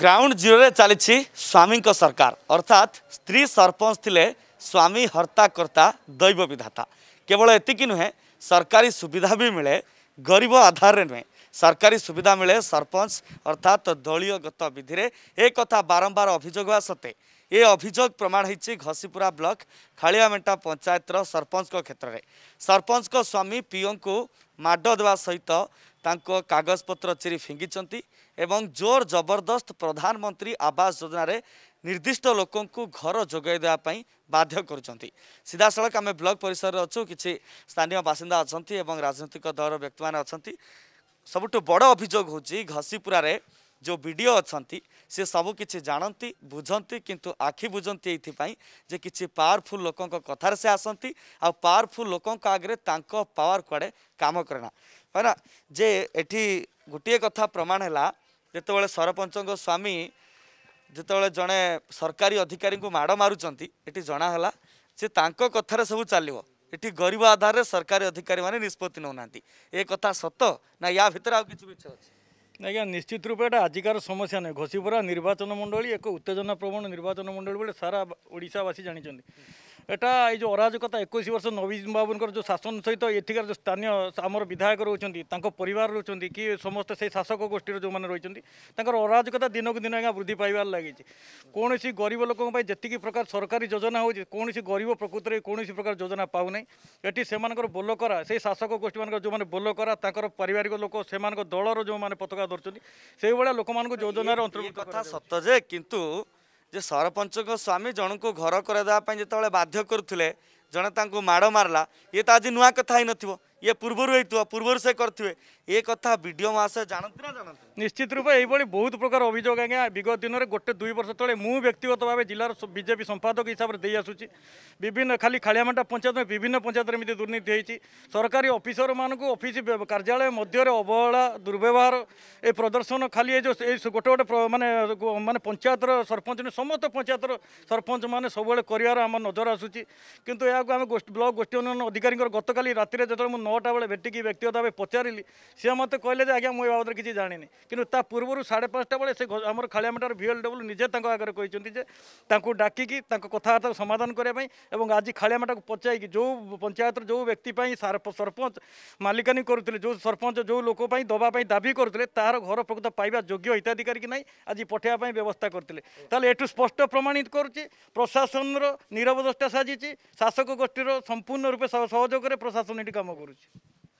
ground zero चली स्वामी सरकार अर्थात स्त्री सरपंच थे स्वामी हर्ताकर्ता दैव विधाता केवल एतिक नुहे सरकारी सुविधा भी मिले गरीब आधार नुहे सरकारी सुविधा मिले सरपंच अर्थात दलगत विधि एक बारंबार अभियोग सत्ते ये अभोग प्रमाण होती घसीपुरा ब्लक खाड़ियामेटा पंचायतर सरपंच क्षेत्र में सरपंच स्वामी पीओं को माड देवा सहित कागजपत्र चिरी फिंगी ଏବଂ ଜୋର ଜବରଦସ୍ତ ପ୍ରଧାନମନ୍ତ୍ରୀ ଆବାସ ଯୋଜନାରେ ନିର୍ଦ୍ଦିଷ୍ଟ ଲୋକଙ୍କୁ ଘର ଯୋଗାଇ ଦେବା ପାଇଁ ବାଧ୍ୟ କରୁଛନ୍ତି ସିଧାସଳଖ ଆମେ ବ୍ଲକ ପରିସରରେ ଅଛୁ କିଛି ସ୍ଥାନୀୟ ବାସିନ୍ଦା ଅଛନ୍ତି ଏବଂ ରାଜନୈତିକ ଦଳର ବ୍ୟକ୍ତିମାନେ ଅଛନ୍ତି ସବୁଠୁ ବଡ଼ ଅଭିଯୋଗ ହେଉଛି ଘସିପୁରାରେ ଯେଉଁ ବିଡ଼ିଓ ଅଛନ୍ତି ସେ ସବୁ କିଛି ଜାଣନ୍ତି ବୁଝନ୍ତି କିନ୍ତୁ ଆଖି ବୁଝନ୍ତି ଏଇଥିପାଇଁ ଯେ କିଛି ପାୱାରଫୁଲ୍ ଲୋକଙ୍କ କଥାରେ ସେ ଆସନ୍ତି ଆଉ ପାୱାରଫୁଲ୍ ଲୋକଙ୍କ ଆଗରେ ତାଙ୍କ ପାୱାର କୁଆଡ଼େ କାମ କରେନା କାହିଁକିନା ଯେ ଏଠି ଗୋଟିଏ କଥା ପ୍ରମାଣ ହେଲା ଯେତେବେଳେ ସରପଞ୍ଚଙ୍କ ସ୍ୱାମୀ ଯେତେବେଳେ ଜଣେ ସରକାରୀ ଅଧିକାରୀଙ୍କୁ ମାଡ଼ ମାରୁଛନ୍ତି ଏଠି ଜଣାହେଲା ଯେ ତାଙ୍କ କଥାରେ ସବୁ ଚାଲିବ ଏଠି ଗରିବ ଆଧାରରେ ସରକାରୀ ଅଧିକାରୀମାନେ ନିଷ୍ପତ୍ତି ନେଉନାହାନ୍ତି ଏ କଥା ସତ ନା ୟା ଭିତରେ ଆଉ କିଛି ମିଛ ଅଛି ଆଜ୍ଞା ନିଶ୍ଚିତ ରୂପେ ଏଇଟା ଆଜିକାର ସମସ୍ୟା ନାହିଁ ଘୋଷିପୁରା ନିର୍ବାଚନ ମଣ୍ଡଳୀ ଏକ ଉତ୍ତେଜନା ପ୍ରବଣ ନିର୍ବାଚନ ମଣ୍ଡଳୀ ବୋଲି ସାରା ଓଡ଼ିଶାବାସୀ ଜାଣିଛନ୍ତି एटा एउटा अराजकता एकै वर्ष नवी बाबुको जो शासन सहित जो स्थानीय आम विधायक रहेछ त्यो परिवार कि समस्त से शासक गोष्ठी जो रोजि तर अराजकता दिनको दिन आज वृद्धि पबार लाग गरीब लोकि प्रकार सरकारी जोजना हुन्छ किसिम गरबि प्रकृति प्रकार जोजना पाँच समारो बोल करा शासक गोष्ठी जो बोल करा पारिवारिक लोक दल रो जो पताका धर्छ सही भए लोक जोजनार अन्तर्भ सतजे कि ଯେ ସରପଞ୍ଚଙ୍କ ସ୍ୱାମୀ ଜଣଙ୍କୁ ଘର କରାଇଦେବା ପାଇଁ ଯେତେବେଳେ ବାଧ୍ୟ କରୁଥିଲେ ଜଣେ ତାଙ୍କୁ ମାଡ଼ ମାରିଲା ଇଏ ତ ଆଜି ନୂଆ କଥା ହେଇନଥିବ ଇଏ ପୂର୍ବରୁ ହେଇଥିବ ପୂର୍ବରୁ ସେ କରିଥିବେ ଏ କଥା ବିଡିଓ ମାସେ ଜାଣନ୍ତି ନା ଜାଣନ୍ତି ନିଶ୍ଚିତ ରୂପେ ଏଇଭଳି ବହୁତ ପ୍ରକାର ଅଭିଯୋଗ ଆଜ୍ଞା ବିଗତ ଦିନରେ ଗୋଟେ ଦୁଇ ବର୍ଷ ତଳେ ମୁଁ ବ୍ୟକ୍ତିଗତ ଭାବେ ଜିଲ୍ଲାର ବିଜେପି ସମ୍ପାଦକ ହିସାବରେ ଦେଇଆସୁଛି ବିଭିନ୍ନ ଖାଲି ଖାଳିଆମଟା ପଞ୍ଚାୟତ ବିଭିନ୍ନ ପଞ୍ଚାୟତରେ ଏମିତି ଦୁର୍ନୀତି ହେଇଛି ସରକାରୀ ଅଫିସରମାନଙ୍କୁ ଅଫିସ କାର୍ଯ୍ୟାଳୟ ମଧ୍ୟରେ ଅବହେଳା ଦୁର୍ବ୍ୟବହାର ଏ ପ୍ରଦର୍ଶନ ଖାଲି ଏ ଯେଉଁ ଏଇ ଗୋଟେ ଗୋଟେ ମାନେ ମାନେ ପଞ୍ଚାୟତର ସରପଞ୍ଚ ସମସ୍ତ ପଞ୍ଚାୟତର ସରପଞ୍ଚମାନେ ସବୁବେଳେ କରିବାର ଆମ ନଜର ଆସୁଛି କିନ୍ତୁ ଏହାକୁ ଆମେ ବ୍ଲକ୍ ଗୋଷ୍ଠୀ ଉନ୍ନୟନ ଅଧିକାରୀଙ୍କର ଗତକାଲି ରାତିରେ ଯେତେବେଳେ ମୁଁ নটা বেড়ে ভেটিকি ব্যক্তিগত ভাবে পচারি সে মতো কে যে আজ্ঞা মু এ বাবদে কিছু জাঁনি কিন্তু তা পূর্ব সাড়ে পাঁচটা বেড়ে সে আমার খাড়িয়ামেটার ভিএলডব্লু নিজে তাঁর আগে কিন্তু যে তাঁকু ডাকিকি তাঁর কথাবার্তা সমাধান করা এবং আজ খাড়িয়ামেটাকে পচাইকি যে পঞ্চায়েতর যে ব্যক্তি সরপঞ্চ মালিকানি করুলে যে সরপঞ্চ যে লোক দেওয়া দাবি করুলে তার ঘর প্রকৃত পাইবা যোগ্য হিতাধিকারী কি না আজ পঠাইবা ব্যবস্থা করলে তাহলে এটু স্পষ্ট প্রমাণিত করছে প্রশাসনর নিরবদ্রষ্টা সাজিছে শাসক গোষ্ঠীর সম্পূর্ণ রূপে সহযোগের প্রশাসন এটি কাম করুছে କରୁଛୁ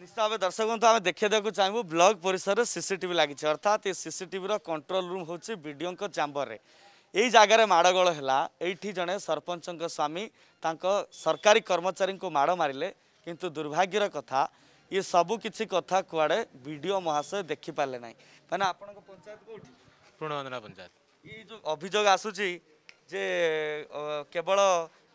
ନିଶ୍ଚିତ ଭାବେ ଦର୍ଶକ ବନ୍ଧୁ ଆମେ ଦେଖାଇବାକୁ ଚାହିଁବୁ ବ୍ଲକ ପରିସରରେ ସିସିଟିଭି ଲାଗିଛି ଅର୍ଥାତ୍ ଏ ସିସିଟିଭିର କଣ୍ଟ୍ରୋଲ ରୁମ୍ ହେଉଛି ବିଡିଓଙ୍କ ଚାମ୍ବରରେ ଏଇ ଜାଗାରେ ମାଡ଼ଗୋଳ ହେଲା ଏଇଠି ଜଣେ ସରପଞ୍ଚଙ୍କ ସ୍ୱାମୀ ତାଙ୍କ ସରକାରୀ କର୍ମଚାରୀଙ୍କୁ ମାଡ଼ ମାରିଲେ କିନ୍ତୁ ଦୁର୍ଭାଗ୍ୟର କଥା ଇଏ ସବୁ କିଛି କଥା କୁଆଡ଼େ ବିଡିଓ ମହାଶୟ ଦେଖିପାରିଲେ ନାହିଁ ମାନେ ଆପଣଙ୍କ ପଞ୍ଚାୟତ କେଉଁଠି ପୁରୁଣବନ୍ଦନା ପଞ୍ଚାୟତ ଏଇ ଯେଉଁ ଅଭିଯୋଗ ଆସୁଛି ଯେ କେବଳ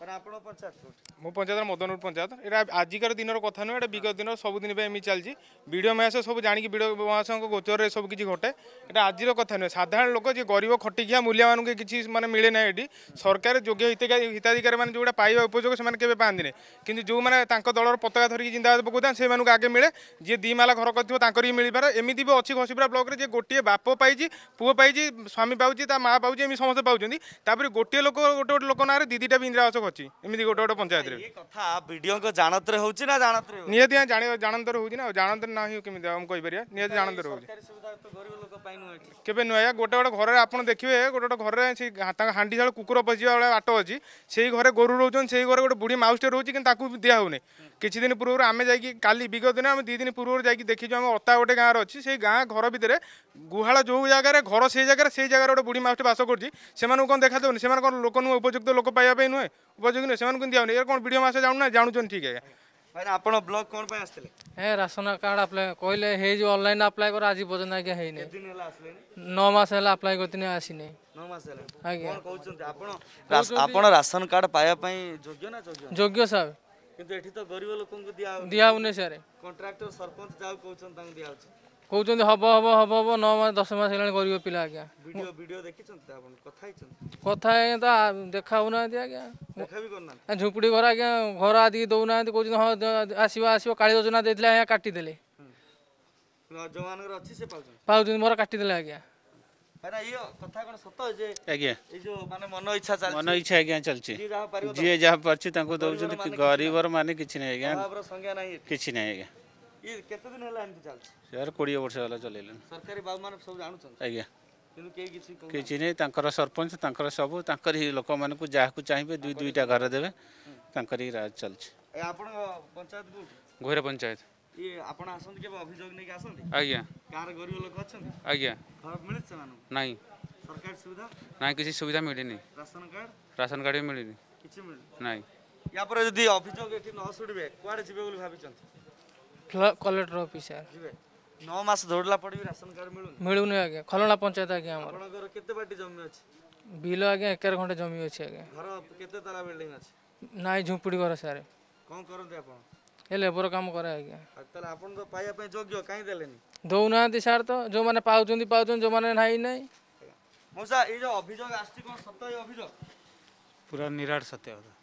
ମାନେ ଆପଣ ପଞ୍ଚାୟତ କୋଉଠି ମୋ ପଞ୍ଚାୟତର ମଦନପୁର ପଞ୍ଚାୟତ ଏଇଟା ଆଜିକାର ଦିନର କଥା ନୁହେଁ ଏଇଟା ବିଗତ ଦିନ ସବୁଦିନ ପାଇଁ ଏମିତି ଚାଲିଛି ବିଡ଼ିଓ ମହାଶୟ ସବୁ ଜାଣିକି ବିଡ଼ିଓ ମହାଶୟଙ୍କ ଗୋଚରରେ ସବୁ କିଛି ଘଟେ ଏଇଟା ଆଜିର କଥା ନୁହେଁ ସାଧାରଣ ଲୋକ ଯିଏ ଗରିବ ଖଟିଖିଆ ମୂଲ୍ୟମାନଙ୍କୁ କିଛି ମାନେ ମିଳେ ନାହିଁ ଏଠି ସରକାର ଯୋଗ୍ୟ ହିତାଧିକାରୀମାନେ ଯେଉଁଟା ପାଇବା ଉପଯୋଗ ସେମାନେ କେବେ ପାଆନ୍ତିନି କିନ୍ତୁ ଯେଉଁମାନେ ତାଙ୍କ ଦଳର ପତାକା ଧରିକି ଜିନ୍ଦାବାଦ ପକାଉଥାନ୍ତି ସେମାନଙ୍କୁ ଆଗେ ମିଳେ ଯିଏ ଦୁଇ ମାଲା ଘର କରିଥିବ ତାଙ୍କର ବି ମିଳିପାରେ ଏମିତି ବି ଅଛି ଘଷିପୁରା ବ୍ଲକରେ ଯିଏ ଗୋଟିଏ ବାପ ପାଇଛି ପୁଅ ପାଇଛି ସ୍ୱାମୀ ପାଉଛି ତା ମା ପାଉଛି ଏମିତି ସମସ୍ତେ ପାଉଛନ୍ତି ତାପରେ ଗୋଟିଏ ଲୋକ ଗୋଟେ ଗୋଟେ ଲୋକ ନାଁରେ ଦିଦିଟା ବି ଇନ୍ଦିରାବାସ ଅଛି ଏମିତି ଗୋଟେ ଗୋଟେ ପଞ୍ଚାୟତରେ କଥା ବିଡ଼ିଓଙ୍କ ଜାଣତରେ ହେଉଛି ନା ଜାଣତରେ ନିହାତି ଜାଣତରେ ହେଉଛି ନା ଜାଣତରେ ନା ହେଉ କେମିତି ଆମେ କହିପାରିବା ନିହାତି ଜାଣତରେ ହେଉଛି କେବେ ନୁହେଁ ଆଜ୍ଞା ଗୋଟେ ଗୋଟେ ଘରରେ ଆପଣ ଦେଖିବେ ଗୋଟେ ଗୋଟେ ଘରେ ସେ ତାଙ୍କ ହାଣ୍ଡି ଶାଳ କୁକୁର ପଶିବା ଭଳିଆ ବାଟ ଅଛି ସେଇ ଘରେ ଗୋରୁ ରହୁଛନ୍ତି ସେଇ ଘରେ ଗୋଟେ ବୁଢ଼ୀ ମାଉସଟେ ରହୁଛି କିନ୍ତୁ ତାକୁ ଦିଆ ହେଉନି କିଛି ଦିନ ପୂର୍ବରୁ ଆମେ ଯାଇକି କାଲି ବିଗତ ଦିନ ଆମେ ଦୁଇ ଦିନ ପୂର୍ବରୁ ଯାଇକି ଦେଖିଛୁ ଆମ ଅତା ଗୋଟେ ଗାଁରେ ଅଛି ସେଇ ଗାଁ ଘର ଭିତରେ ଗୁହାଳ ଯେଉଁ ଜାଗାରେ ଘର ସେଇ ଜାଗାରେ ସେଇ ଜାଗାରେ ଗୋଟେ ବୁଢ଼ୀ ମାଉସଟେ ବାସ କରୁଛି ସେମାନଙ୍କୁ କ'ଣ ଦେଖାଯାଉନି ସେମାନେ କ'ଣ ଲୋକ ନୁହେଁ ଉପଯୁକ୍ତ ଲୋକ ପାଇବା ପାଇଁ ନୁହେଁ ଉପଯୋଗୀ ନୁହେଁ ସେମାନଙ୍କୁ ଦିଆହେଉନି ଏ କ'ଣ ବିଡ଼ିଓ ମାସ ଜାଣୁନା ଜାଣୁଛନ୍ତି ଠିକ୍ ଆଜ୍ଞା ଭାଇନା ଆପଣ ବ୍ଲକ କ'ଣ ପାଇଁ ଆସିଥିଲେ ହେ ରାସନ କାର୍ଡ଼ ଆପ୍ଲାଏ କହିଲେ ହେଇଯିବ ଅନଲାଇନ୍ ଆପ୍ଲାଏ କର ଆଜି ପର୍ଯ୍ୟନ୍ତ ଆଜ୍ଞା ହେଇନି ନଅ ମାସ ହେଲା ଆପ୍ଲାଏ କରିଥିଲି ଆସିନି ଆଜ୍ଞା ଆପଣ ରାସନ କାର୍ଡ଼ ପାଇବା ପାଇଁ ଯୋଗ୍ୟ ନା ଯୋଗ୍ୟ ସାର୍ କିନ୍ତୁ ଏଠି ତ ଗରିବ ଲୋକଙ୍କୁ ଦିଆ ଦିଆହେଉନି ସାର୍ କଣ୍ଟ୍ରାକ୍ଟର ସରପଞ୍ଚ ଯାହାକୁ କହୁଛନ୍ତି ତାଙ୍କୁ ଦିଆହେଉଛି कहते हम हम हम हम नौ मैं दस मस पा आज कथा तो देखा आज्ञा झुंपुड़ी घर आज घर आदि दौना कौन हाँ आस काोजना देते आज काटे मोर का जी जहाँ पार्टी गरीब मान कि ଇ କେତେ ଦିନ ହେଲା ଏମିତି ଚାଲିଛି ସାର୍ କୋଡ଼ିଏ ବର୍ଷ ହେଲା ଚଲେଇଲେଣି ସରକାରୀ ବାବୁମାନେ ସବୁ ଜାଣୁଛନ୍ତି ଆଜ୍ଞା କିନ୍ତୁ କେହି କିଛି କିଛି ନାହିଁ ତାଙ୍କର ସରପଞ୍ଚ ତାଙ୍କର ସବୁ ତାଙ୍କରି ଲୋକମାନଙ୍କୁ ଯାହାକୁ ଚାହିଁବେ ଦୁଇ ଦୁଇଟା ଘର ଦେବେ ତାଙ୍କରି ରାଜ ଚାଲିଛି ଆପଣଙ୍କ ପଞ୍ଚାୟତ କେଉଁଠି ଘୋର ପଞ୍ଚାୟତ ଇଏ ଆପଣ ଆସନ୍ତି କେବେ ଅଭିଯୋଗ ନେଇକି ଆସନ୍ତି ଆଜ୍ଞା କାହାର ଗରିବ ଲୋକ ଅଛନ୍ତି ଆଜ୍ଞା ଘର ମିଳିଛି ସେମାନଙ୍କୁ ନାହିଁ ସରକାରୀ ସୁବିଧା ନାହିଁ କିଛି ସୁବିଧା ମିଳିନି ରାସନ କାର୍ଡ଼ ରାସନ କାର୍ଡ଼ ବି ମିଳିନି କିଛି ମିଳିନି ନାହିଁ ୟାପରେ ଯଦି ଅଭିଯୋଗ ଏଠି ନ ଶୁଣିବେ କୁଆଡ଼େ ଯିବେ ବୋଲି ଭାବିଛନ୍ତି କଲେକ୍ଟର ଅଫିସର ନଅ ମାସ ଦୌଡ଼ିଲା ପରେ ବି ରାସନ କାର୍ଡ ମିଳୁନି ମିଳୁନି ଆଜ୍ଞା ଖଲଣା ପଞ୍ଚାୟତ ଆଜ୍ଞା ଆମର ଆପଣଙ୍କର କେତେ ବାଟି ଜମି ଅଛି ବିଲ ଆଜ୍ଞା ଏଗାର ଘଣ୍ଟା ଜମି ଅଛି ଆଜ୍ଞା ଘର କେତେ ତାଲା ବିଲ୍ଡିଂ ଅଛି ନାଇଁ ଝୁମ୍ପୁଡ଼ି ଘର ସାର୍ କ'ଣ କରନ୍ତି ଆପଣ ଏ ଲେବର କାମ କରେ ଆଜ୍ଞା ତାହେଲେ ଆପଣ ତ ପାଇବା ପାଇଁ ଯୋଗ୍ୟ କାହିଁ ଦେଲେନି ଦେଉନାହାନ୍ତି ସାର୍ ତ ଯେଉଁମାନେ ପାଉଛନ୍ତି ପାଉଛନ୍ତି ଯେଉଁମାନେ ନାହିଁ ନାହିଁ ମଉସା ଏଇ ଯେଉଁ ଅଭିଯୋଗ ଆସିଛି କ'ଣ ସତ ଏଇ ଅଭିଯୋଗ ପୁରା ନିରାଟ ସତ୍ୟ କଥା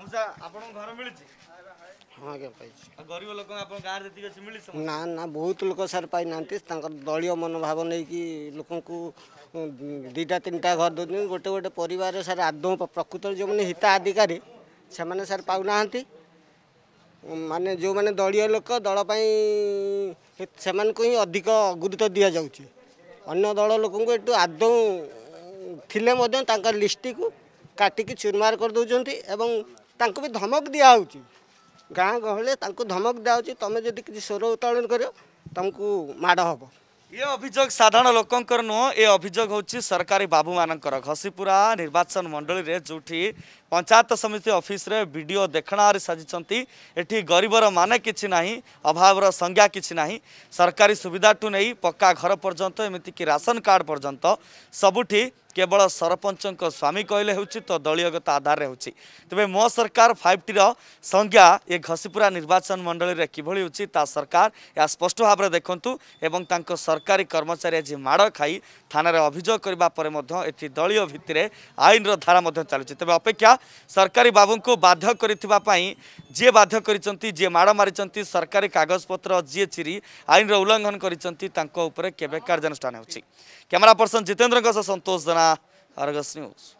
ଆପଣଙ୍କ ଘର ମିଳିଛି ହଁ ଆଜ୍ଞା ନା ନା ବହୁତ ଲୋକ ସାର୍ ପାଇନାହାନ୍ତି ତାଙ୍କର ଦଳୀୟ ମନୋଭାବ ନେଇକି ଲୋକଙ୍କୁ ଦୁଇଟା ତିନିଟା ଘର ଦେଉଛନ୍ତି ଗୋଟେ ଗୋଟେ ପରିବାର ସାର୍ ଆଦୌ ପ୍ରକୃତରେ ଯେଉଁମାନେ ହିତାଧିକାରୀ ସେମାନେ ସାର୍ ପାଉନାହାନ୍ତି ମାନେ ଯେଉଁମାନେ ଦଳୀୟ ଲୋକ ଦଳ ପାଇଁ ସେମାନଙ୍କୁ ହିଁ ଅଧିକ ଗୁରୁତ୍ୱ ଦିଆଯାଉଛି ଅନ୍ୟ ଦଳ ଲୋକଙ୍କୁ ଏଠୁ ଆଦୌ ଥିଲେ ମଧ୍ୟ ତାଙ୍କ ଲିଷ୍ଟଟିକୁ କାଟିକି ଚୁରମାର କରିଦେଉଛନ୍ତି ଏବଂ भी धमक दिएछ गाँ गहले त धमक दियाउँछ तमे जु सोर उत्तोल तमु माड हे य अभिजो साधारण लोक नुह ए अभियोग हौँछ सरकारी बाबु म घसिपुर निर्वाचन मण्डली जोटि पंचायत समिति अफिसे भिडियो देखा साजि एटि गरीबर मै अभाव र संज्ञा कि सरकारी सुविधा ठुलो पक्का घर पर्यन्त एमतिक रासन कर्ड पर्यन्त सबुठी କେବଳ ସରପଞ୍ଚଙ୍କ ସ୍ୱାମୀ କହିଲେ ହେଉଛି ତ ଦଳୀୟଗତ ଆଧାରରେ ହେଉଛି ତେବେ ମୋ ସରକାର ଫାଇଭ ଟିର ସଂଜ୍ଞା ଏ ଘସିପୁରା ନିର୍ବାଚନ ମଣ୍ଡଳୀରେ କିଭଳି ହେଉଛି ତା ସରକାର ଏହା ସ୍ପଷ୍ଟ ଭାବରେ ଦେଖନ୍ତୁ ଏବଂ ତାଙ୍କ ସରକାରୀ କର୍ମଚାରୀ ଆଜି ମାଡ଼ ଖାଇ ଥାନାରେ ଅଭିଯୋଗ କରିବା ପରେ ମଧ୍ୟ ଏଠି ଦଳୀୟ ଭିତ୍ତିରେ ଆଇନର ଧାରା ମଧ୍ୟ ଚାଲୁଛି ତେବେ ଅପେକ୍ଷା ସରକାରୀ ବାବୁଙ୍କୁ ବାଧ୍ୟ କରିଥିବା ପାଇଁ ଯିଏ ବାଧ୍ୟ କରିଛନ୍ତି ଯିଏ ମାଡ଼ ମାରିଛନ୍ତି ସରକାରୀ କାଗଜପତ୍ର ଯିଏ ଚିରି ଆଇନର ଉଲ୍ଲଂଘନ କରିଛନ୍ତି ତାଙ୍କ ଉପରେ କେବେ କାର୍ଯ୍ୟାନୁଷ୍ଠାନ ହେଉଛି କ୍ୟାମେରା ପର୍ସନ ଜିତେନ୍ଦ୍ରଙ୍କ ସହ ସନ୍ତୋଷ राणा अर्गस न्यूज़